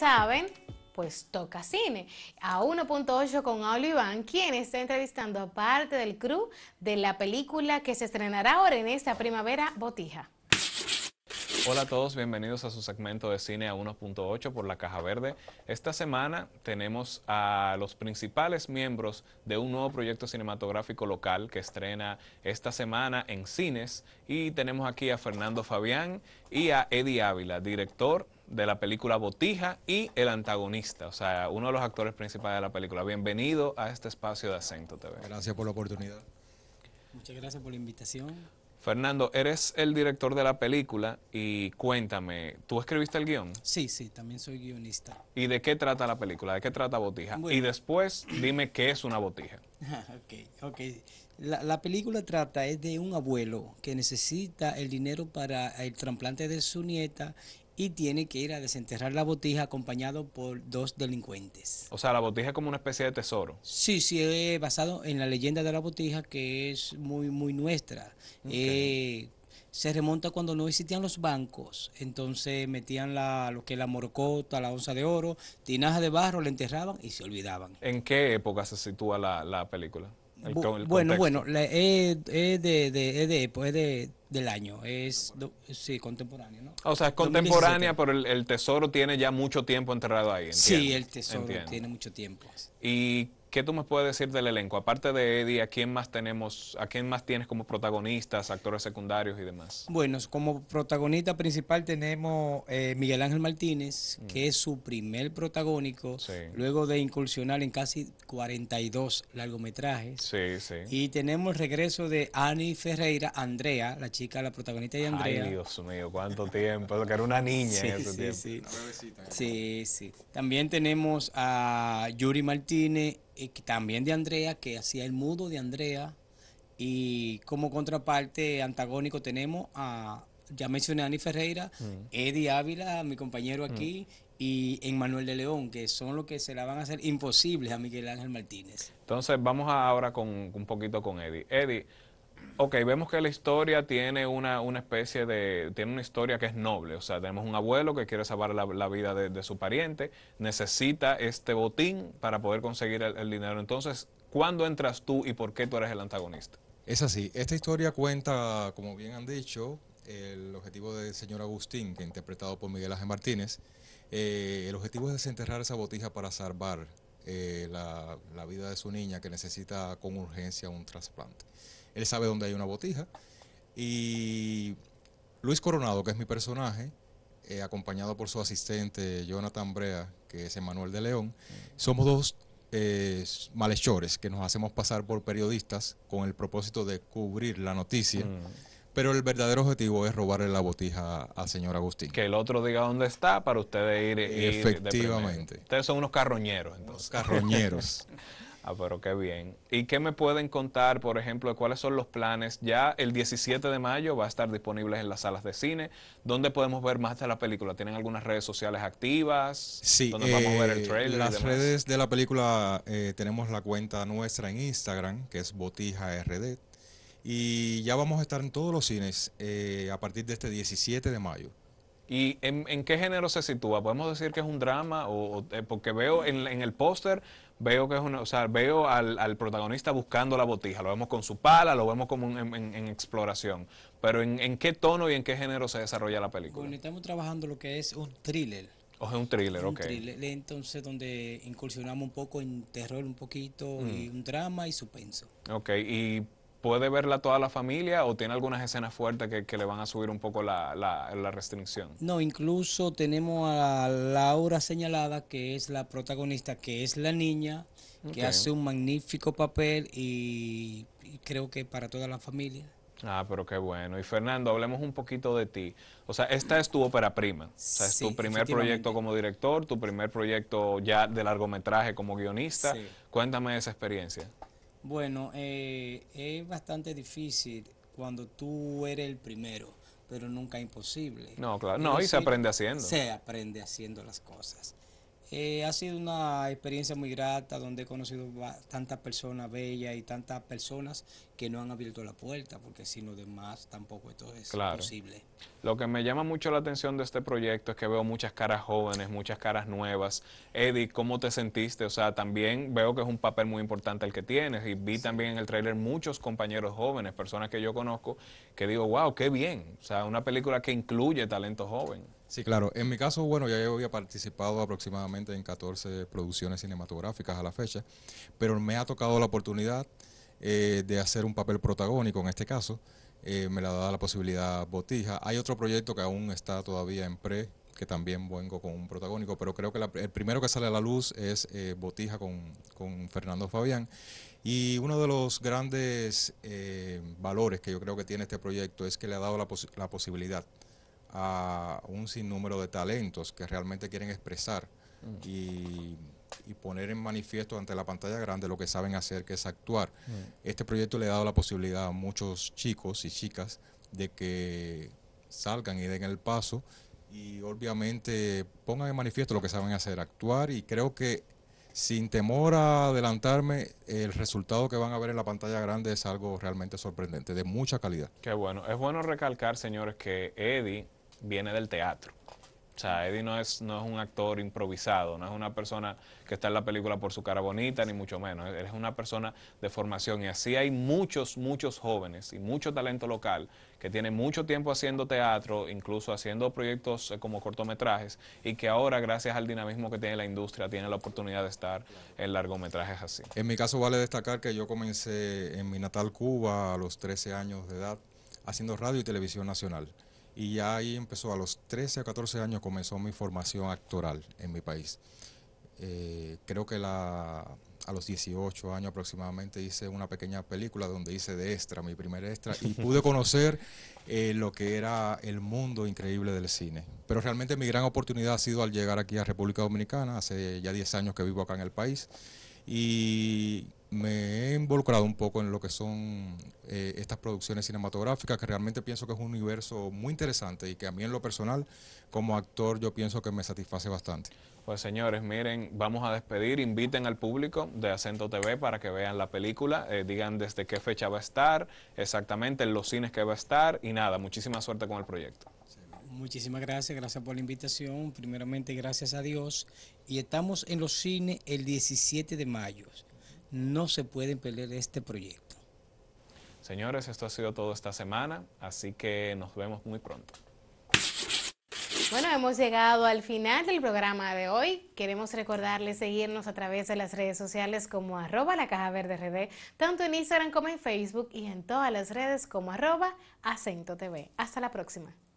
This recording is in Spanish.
saben, pues toca cine. A 1.8 con Iván, quien está entrevistando a parte del crew de la película que se estrenará ahora en esta primavera, Botija. Hola a todos, bienvenidos a su segmento de cine a 1.8 por la Caja Verde. Esta semana tenemos a los principales miembros de un nuevo proyecto cinematográfico local que estrena esta semana en cines y tenemos aquí a Fernando Fabián y a Eddie Ávila, director de la película Botija y el antagonista, o sea, uno de los actores principales de la película. Bienvenido a este espacio de Acento TV. Gracias por la oportunidad. Muchas gracias por la invitación. Fernando, eres el director de la película y cuéntame, ¿tú escribiste el guión? Sí, sí, también soy guionista. ¿Y de qué trata la película? ¿De qué trata Botija? Y después dime qué es una botija. ok, ok. La, la, película trata es de un abuelo que necesita el dinero para el trasplante de su nieta y tiene que ir a desenterrar la botija acompañado por dos delincuentes. O sea, la botija es como una especie de tesoro. Sí, sí, basado en la leyenda de la botija que es muy, muy nuestra. Eh, se remonta cuando no existían los bancos, entonces metían la, lo que es la morcota, la onza de oro, tinaja de barro, la enterraban y se olvidaban. ¿En qué época se sitúa la película? bueno, bueno, es, eh, eh, de, eh, pues, de, del año, es contemporáneo. sí, contemporáneo, O sea, es contemporánea, pero el, tesoro tiene ya mucho tiempo enterrado ahí. sí, el tesoro tiene mucho tiempo. ¿Y ¿Qué tú me puedes decir del elenco? Aparte de Eddie, ¿a quién más tenemos, a quién más tienes como protagonistas, actores secundarios y demás? Bueno, como protagonista principal tenemos eh, Miguel Ángel Martínez, que mm. es su primer protagónico, luego de incursionar en casi 42 largometrajes. Sí, sí. Y tenemos el regreso de Annie Ferreira, Andrea, la chica, la protagonista de Andrea. Ay, Dios mío, cuánto tiempo, que era una niña en ese sí, Sí, sí. También tenemos a Yuri Martínez eh, también de Andrea, que hacía el mudo de Andrea. Y como contraparte antagónico tenemos a, ya mencioné a Ani Ferreira, mm. Eddie Ávila, mi compañero mm. aquí, y Emmanuel de León, que son los que se la van a hacer imposibles a Miguel Ángel Martínez. Entonces vamos ahora con un poquito con Eddie. Eddie, Ok, vemos que la historia tiene una, especie de, tiene una historia que es noble, o sea, tenemos un abuelo que quiere salvar la, vida de, su pariente, necesita este botín para poder conseguir el, dinero. Entonces, ¿cuándo entras tú y por qué tú eres el antagonista? Es así, esta historia cuenta, como bien han dicho, el objetivo del señor Agustín, que interpretado por Miguel Ángel Martínez, eh, el objetivo es desenterrar esa botija para salvar eh, la vida de su niña que necesita con urgencia un trasplante él sabe dónde hay una botija. Y Luis Coronado, que es mi personaje, eh, acompañado por su asistente Jonathan Brea, que es Emanuel de León, somos dos eh, malhechores que nos hacemos pasar por periodistas con el propósito de cubrir la noticia. Mm. Pero el verdadero objetivo es robarle la botija al señor Agustín. Que el otro diga dónde está para ustedes ir. ir Efectivamente. ustedes son unos carroñeros. Entonces. carroñeros. Ah, pero qué bien. ¿Y qué me pueden contar, por ejemplo, de cuáles son los planes? Ya el 17 de mayo va a estar disponible en las salas de cine. ¿Dónde podemos ver más de la película? ¿Tienen algunas redes sociales activas? Sí. ¿Dónde ver el eh, trailer? Las redes de la película eh, tenemos la cuenta nuestra en Instagram, que es Botija Y ya vamos a estar en todos los cines eh, a partir de este 17 de mayo. ¿Y en, qué género se sitúa? ¿Podemos decir que es un drama? porque veo en el póster veo que es una, o sea, veo al, protagonista buscando la botija, lo vemos con su pala, lo vemos como en, exploración, pero en, qué tono y en qué género se desarrolla la película? Bueno, estamos trabajando lo que es un thriller. O un thriller, un Thriller, entonces donde incursionamos un poco en terror, un poquito, y mm. un drama y suspenso. Ok, y puede verla toda la familia o tiene algunas escenas fuertes que, le van a subir un poco la, restricción? No, incluso tenemos a Laura señalada, que es la protagonista, que es la niña, que hace un magnífico papel y, creo que para toda la familia. Ah, pero qué bueno. Y Fernando, hablemos un poquito de ti. O sea, esta es tu ópera prima. O sea, es tu primer proyecto como director, tu primer proyecto ya de largometraje como guionista. Cuéntame esa experiencia. Bueno, eh, es bastante difícil cuando tú eres el primero, pero nunca imposible. No, claro, no, y se aprende haciendo. Se aprende haciendo las cosas. Eh, ha sido una experiencia muy grata donde he conocido tantas personas bellas y tantas personas que no han abierto la puerta, porque si no demás tampoco esto es posible. Lo que me llama mucho la atención de este proyecto es que veo muchas caras jóvenes, muchas caras nuevas. Eddie, ¿cómo te sentiste? O sea, también veo que es un papel muy importante el que tienes y vi también en el trailer muchos compañeros jóvenes, personas que yo conozco, que digo, wow, qué bien. O sea, una película que incluye talento joven. Sí, claro. En mi caso, bueno, ya yo había participado aproximadamente en 14 producciones cinematográficas a la fecha, pero me ha tocado la oportunidad eh, de hacer un papel protagónico en este caso. Eh, me la da la posibilidad Botija. Hay otro proyecto que aún está todavía en pre, que también vengo con un protagónico, pero creo que el primero que sale a la luz es eh, Botija con, Fernando Fabián. Y uno de los grandes valores que yo creo que tiene este proyecto es que le ha dado la, la posibilidad a un sinnúmero de talentos que realmente quieren expresar mm. y, poner en manifiesto ante la pantalla grande lo que saben hacer, que es actuar. Mm. Este proyecto le ha dado la posibilidad a muchos chicos y chicas de que salgan y den el paso y obviamente pongan en manifiesto lo que saben hacer, actuar y creo que sin temor a adelantarme, el resultado que van a ver en la pantalla grande es algo realmente sorprendente, de mucha calidad. Qué bueno. Es bueno recalcar, señores, que Eddie viene del teatro. O sea, Eddie no es, no es un actor improvisado, no es una persona que está en la película por su cara bonita, ni mucho menos. Él es una persona de formación y así hay muchos, muchos jóvenes y mucho talento local que tiene mucho tiempo haciendo teatro, incluso haciendo proyectos eh, como cortometrajes y que ahora, gracias al dinamismo que tiene la industria, tiene la oportunidad de estar en largometrajes así. En mi caso vale destacar que yo comencé en mi natal Cuba a los 13 años de edad haciendo radio y televisión nacional. Y ya ahí empezó, a los 13 a 14 años comenzó mi formación actoral en mi país. Eh, creo que la, a los 18 años aproximadamente hice una pequeña película donde hice de extra, mi primer extra, y pude conocer eh, lo que era el mundo increíble del cine. Pero realmente mi gran oportunidad ha sido al llegar aquí a República Dominicana, hace ya 10 años que vivo acá en el país, y me he involucrado un poco en lo que son eh, estas producciones cinematográficas, que realmente pienso que es un universo muy interesante y que a mí en lo personal, como actor, yo pienso que me satisface bastante. Pues señores, miren, vamos a despedir, inviten al público de Acento TV para que vean la película, eh, digan desde qué fecha va a estar, exactamente en los cines que va a estar y nada, muchísima suerte con el proyecto. Muchísimas gracias, gracias por la invitación, primeramente gracias a Dios y estamos en los cines el 17 de mayo no se puede perder este proyecto. Señores, esto ha sido todo esta semana, así que nos vemos muy pronto. Bueno, hemos llegado al final del programa de hoy. Queremos recordarles seguirnos a través de las redes sociales como arroba la caja verde RD, tanto en Instagram como en Facebook y en todas las redes como arroba acento TV. Hasta la próxima.